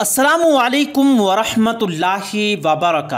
असलकम वरहमतुल्लाहि वबरक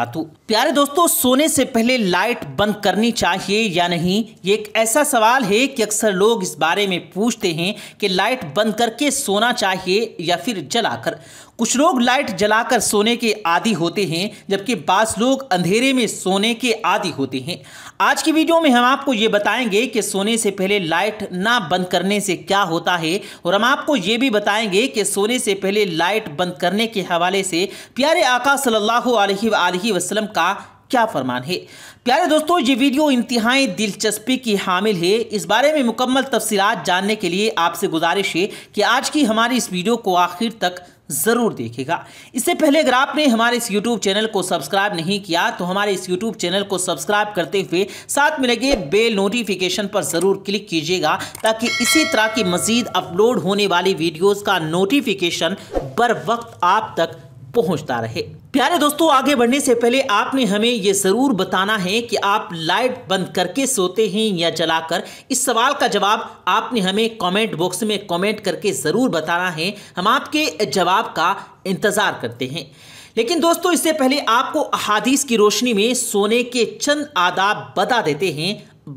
प्यारे दोस्तों सोने से पहले लाइट बंद करनी चाहिए या नहीं ये एक ऐसा सवाल है कि अक्सर लोग इस बारे में पूछते हैं कि लाइट बंद करके सोना चाहिए या फिर जलाकर कुछ लोग लाइट जलाकर सोने के आदि होते हैं जबकि बास लोग अंधेरे में सोने के आदि होते हैं आज की वीडियो में हम आपको ये बताएंगे कि सोने से पहले लाइट ना बंद करने से क्या होता है और हम आपको ये भी बताएंगे कि सोने से पहले लाइट बंद करने के हवाले से प्यारे आका सल्लल्लाहु अलैहि वसल्लम का क्या फरमान है प्यारे दोस्तों ये वीडियो इंतहाई दिलचस्पी की हामिल है इस बारे में मुकम्मल तफसीत जानने के लिए आपसे गुजारिश है कि आज की हमारी इस वीडियो को आखिर तक ज़रूर देखेगा इससे पहले अगर आपने हमारे इस यूट्यूब चैनल को सब्सक्राइब नहीं किया तो हमारे इस यूट्यूब चैनल को सब्सक्राइब करते हुए साथ में लगे बेल नोटिफिकेशन पर ज़रूर क्लिक कीजिएगा ताकि इसी तरह की मज़ीद अपलोड होने वाली वीडियोज़ का नोटिफिकेशन बर वक्त आप तक पहुंचता रहे प्यारे दोस्तों आगे बढ़ने से पहले आपने हमें ये जरूर बताना है कि आप लाइट बंद करके सोते हैं या जलाकर इस सवाल का जवाब आपने हमें कमेंट बॉक्स में कमेंट करके ज़रूर बताना है हम आपके जवाब का इंतज़ार करते हैं लेकिन दोस्तों इससे पहले आपको अहादीस की रोशनी में सोने के चंद आदाब बता देते हैं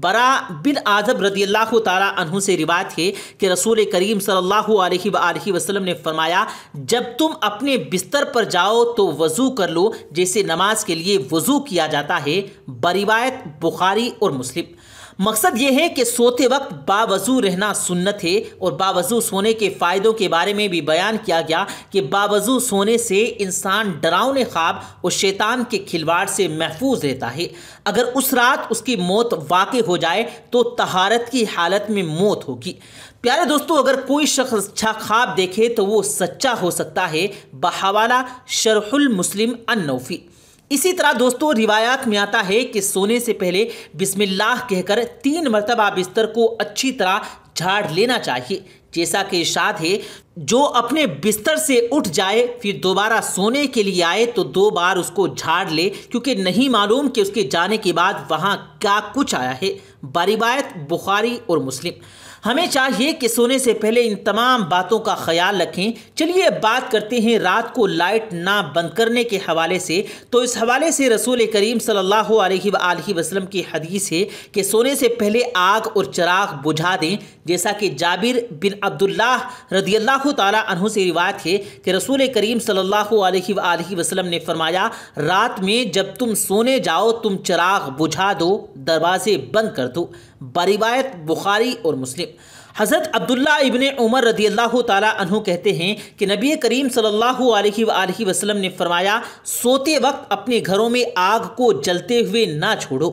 बरा बिन आजब रदी अल्लाह तु से रिवायत है कि रसूल करीम सल्लल्लाहु अलैहि वसल्लम ने फरमाया जब तुम अपने बिस्तर पर जाओ तो वज़ू कर लो जैसे नमाज के लिए वज़ू किया जाता है बरिवायत बुखारी और मुस्लिम मकसद ये है कि सोते वक्त बावजू रहना सुन्नत है और बावजू सोने के फ़ायदों के बारे में भी बयान किया गया कि बावजू सोने से इंसान डरावने ख्वाब और शैतान के खिलवाड़ से महफूज रहता है अगर उस रात उसकी मौत वाक़ हो जाए तो तहारत की हालत में मौत होगी प्यारे दोस्तों अगर कोई शख्स अच्छा ख्वाब देखे तो वो सच्चा हो सकता है बहावाला शरहुल मुस्लिम अनौफी इसी तरह दोस्तों रिवायात में आता है कि सोने से पहले बिस्मिल्लाह कहकर तीन मरतबा बिस्तर को अच्छी तरह झाड़ लेना चाहिए जैसा कि इशाद है जो अपने बिस्तर से उठ जाए फिर दोबारा सोने के लिए आए तो दो बार उसको झाड़ ले क्योंकि नहीं मालूम कि उसके जाने के बाद वहाँ क्या कुछ आया है बरिवायत बुखारी और मुस्लिम हमें चाहिए कि सोने से पहले इन तमाम बातों का ख्याल रखें चलिए अब बात करते हैं रात को लाइट ना बंद करने के हवाले से तो इस हवाले से रसूल करीम सल्लल्लाहु अलैहि वसल्लम की हदीस है कि सोने से पहले आग और चराग बुझा दें जैसा कि जाबिर बिन अब्दुल्लाह रदी अल्लाह तु से रिवायत है कि रसूल करीम सल्ला वसलम ने फरमाया रात में जब तुम सोने जाओ तुम चिराग बुझा दो दरवाज़े बंद कर दो बरिवायत बुखारी और मुस्लिम हज़रत अब्दुल्ला इबन उमर रदी अल्लाह तु कहते हैं कि नबी करीम सल्ला वसलम ने फरमाया सोते वक्त अपने घरों में आग को जलते हुए ना छोड़ो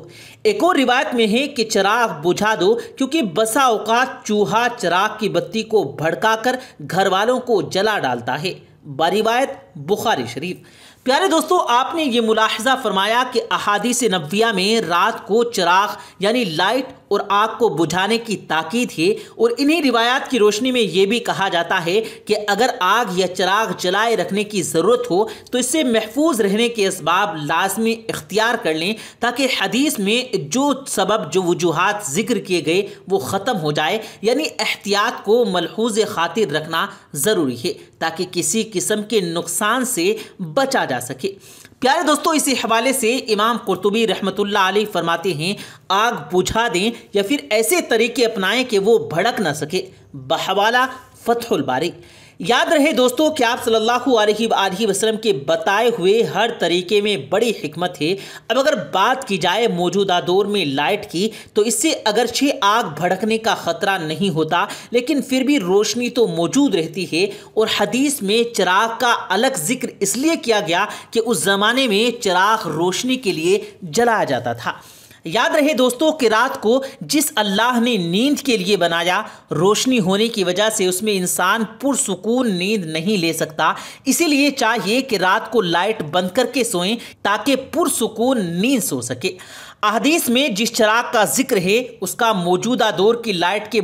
एक और रिवायत में है कि चराग बुझा दो क्योंकि बसा अवकात चूहा चराग की बत्ती को भड़काकर घर वालों को जला डालता है बरिवायत बुखारी शरीफ प्यारे दोस्तों आपने ये मुलाहजा फरमाया कि अहादीस नबिया में रात को चिराग यानी लाइट और आग को बुझाने की ताकीद है और इन्हीं रिवायात की रोशनी में ये भी कहा जाता है कि अगर आग या चिराग जलाए रखने की ज़रूरत हो तो इससे महफूज रहने के इसबाब लाजमी इख्तियार कर लें ताकि हदीस में जो सबब जो वजूहत जिक्र किए गए वो ख़त्म हो जाए यानी एहतियात को मलहूज खातिर रखना ज़रूरी है ताकि किसी किस्म के नुकसान से बचा जा जा सके प्यारे दोस्तों इसी हवाले से इमाम कुरतुबी रहमतुल्ला अली फरमाते हैं आग बुझा दें या फिर ऐसे तरीके अपनाएं कि वो भड़क ना सके बहवाला फ़तहुल बारी याद रहे दोस्तों कि आप सल्लल्लाहु अलैहि वसल्लम के बताए हुए हर तरीके में बड़ी हिकमत है अब अगर बात की जाए मौजूदा दौर में लाइट की तो इससे अगरचे आग भड़कने का ख़तरा नहीं होता लेकिन फिर भी रोशनी तो मौजूद रहती है और हदीस में चिराग का अलग जिक्र इसलिए किया गया कि उस ज़माने में चिराग रोशनी के लिए जलाया जाता था याद रहे दोस्तों कि रात को जिस अल्लाह ने नींद के लिए बनाया रोशनी होने की वजह से उसमें इंसान पुरसकून नींद नहीं ले सकता इसीलिए चाहिए कि रात को लाइट बंद करके सोएं ताकि पुरसकून नींद सो सके अहदीस में जिस चराग का जिक्र है उसका मौजूदा दौर की लाइट के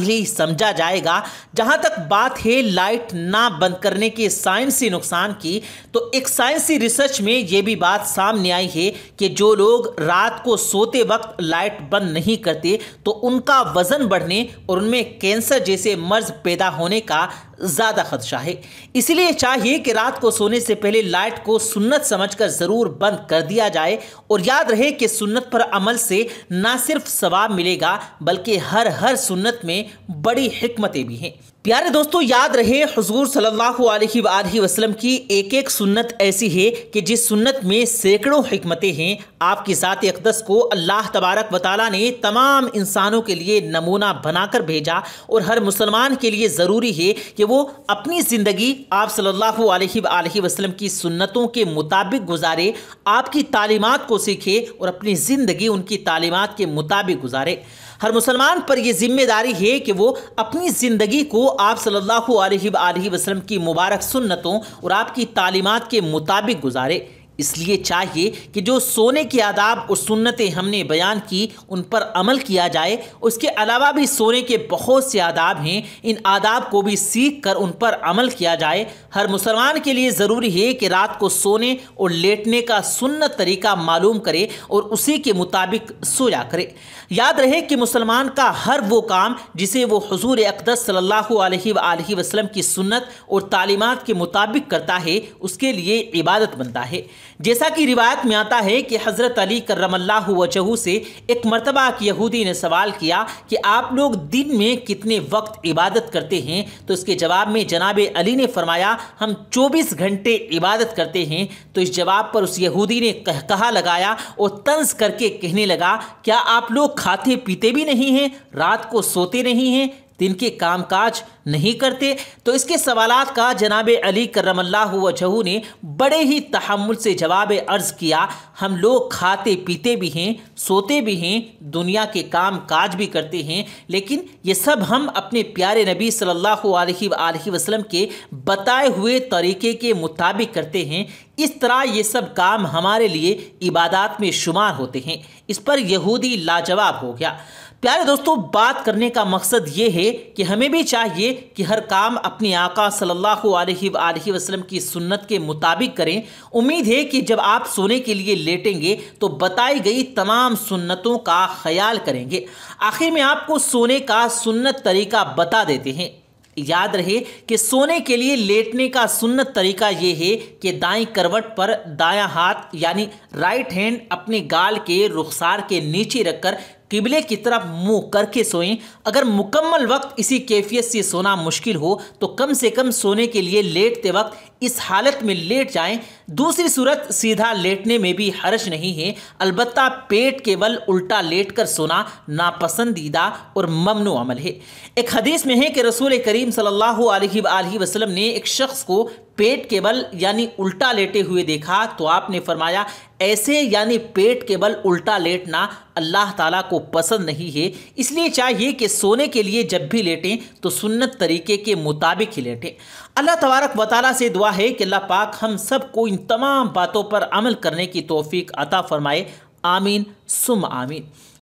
ही समझा जाएगा जहां तक बात है लाइट ना बंद करने के साइंसी नुकसान की तो एक साइंसी रिसर्च में ये भी बात सामने आई है कि जो लोग रात को सोते वक्त लाइट बंद नहीं करते तो उनका वज़न बढ़ने और उनमें कैंसर जैसे मर्ज पैदा होने का ज़्यादा खदशा है इसलिए चाहिए कि रात को सोने से पहले लाइट को सुन्नत समझकर ज़रूर बंद कर दिया जाए और याद रहे कि सुन्नत पर अमल से ना सिर्फ सवाब मिलेगा बल्कि हर हर सुन्नत में बड़ी हमतें भी हैं प्यारे दोस्तों याद रहे हजूर सल्लल्लाहु अलैहि वसल्लम की एक एक सुन्नत ऐसी है कि जिस सुन्नत में सैकड़ों हमतें हैं आपकी ज़ात अकदस को अल्लाह तबारक वाली ने तमाम इंसानों के लिए नमूना बनाकर भेजा और हर मुसलमान के लिए ज़रूरी है कि वो अपनी ज़िंदगी आप सल्लल्लाहु अलैहि वसल्लम की सुन्नतों के मुताबिक गुजारे आपकी तालीमत को सीखे और अपनी ज़िंदगी उनकी तालीमत के मुताबिक गुजारे हर मुसलमान पर यह जिम्मेदारी है कि वो अपनी ज़िंदगी को आप सल्लल्लाहु अलैहि वसल्लम की मुबारक सुन्नतों और आपकी तालीमात के मुताबिक गुजारे इसलिए चाहिए कि जो सोने की आदाब और सुन्नतें हमने बयान की उन पर अमल किया जाए उसके अलावा भी सोने के बहुत से आदाब हैं इन आदाब को भी सीख कर उन पर अमल किया जाए हर मुसलमान के लिए ज़रूरी है कि रात को सोने और लेटने का सुन्नत तरीका मालूम करे और उसी के मुताबिक सोया करे याद रहे कि मुसलमान का हर वो काम जिसे वो हजूर अकदस सल्ला वसलम की सुन्नत और तालीमत के मुताबिक करता है उसके लिए इबादत बनता है जैसा कि रिवायत में आता है कि हज़रत अली करमल्ला वजहू से एक मरतबा यहूदी ने सवाल किया कि आप लोग दिन में कितने वक्त इबादत करते हैं तो इसके जवाब में जनाब अली ने फरमाया हम 24 घंटे इबादत करते हैं तो इस जवाब पर उस यहूदी ने कह कहा लगाया और तंज करके कहने लगा क्या आप लोग खाते पीते भी नहीं हैं रात को सोते नहीं हैं तिनके कामकाज नहीं करते तो इसके सवाल का जनाब अली करमल्ला वजहू ने बड़े ही तहमुल से जवाब अर्ज़ किया हम लोग खाते पीते भी हैं सोते भी हैं दुनिया के काम काज भी करते हैं लेकिन ये सब हम अपने प्यारे नबी सल्लल्लाहु अलैहि वसल्लम के बताए हुए तरीके के मुताबिक करते हैं इस तरह ये सब काम हमारे लिए इबादत में शुमार होते हैं इस पर यहूदी लाजवाब हो गया प्यारे दोस्तों बात करने का मकसद ये है कि हमें भी चाहिए कि हर काम अपने आका सल्लल्लाहु अलैहि वसल्लम की सुन्नत के मुताबिक करें उम्मीद है कि जब आप सोने के लिए लेटेंगे तो बताई गई तमाम सुन्नतों का ख्याल करेंगे आखिर में आपको सोने का सुन्नत तरीका बता देते हैं याद रहे कि सोने के लिए लेटने का सुन्नत तरीका यह है कि दाएं करवट पर दायां हाथ यानी राइट हैंड अपने गाल के रुखसार के नीचे रखकर किबले की तरफ मुंह करके सोएं अगर मुकम्मल वक्त इसी कैफियत से सोना मुश्किल हो तो कम से कम सोने के लिए लेटते वक्त इस हालत में लेट जाएं दूसरी सूरत सीधा लेटने में भी हर्ष नहीं है अलबत्ता पेट के बल उल्टा लेट कर सोना नापसंदीदा और ममनू अमल है एक हदीस में है कि रसूल करीम सल्लल्लाहु अलैहि वसल्लम ने एक शख्स को पेट के बल यानी उल्टा लेटे हुए देखा तो आपने फरमाया ऐसे यानी पेट के बल उल्टा लेटना अल्लाह ताला को पसंद नहीं है इसलिए चाहिए कि सोने के लिए जब भी लेटें तो सुन्नत तरीके के मुताबिक ही लेटें अल्लाह तबारक वाली से दुआ है कि अल्लाह पाक हम सब को इन तमाम बातों पर अमल करने की तोफ़ी अता फ़रमाए आमीन सुम आमीन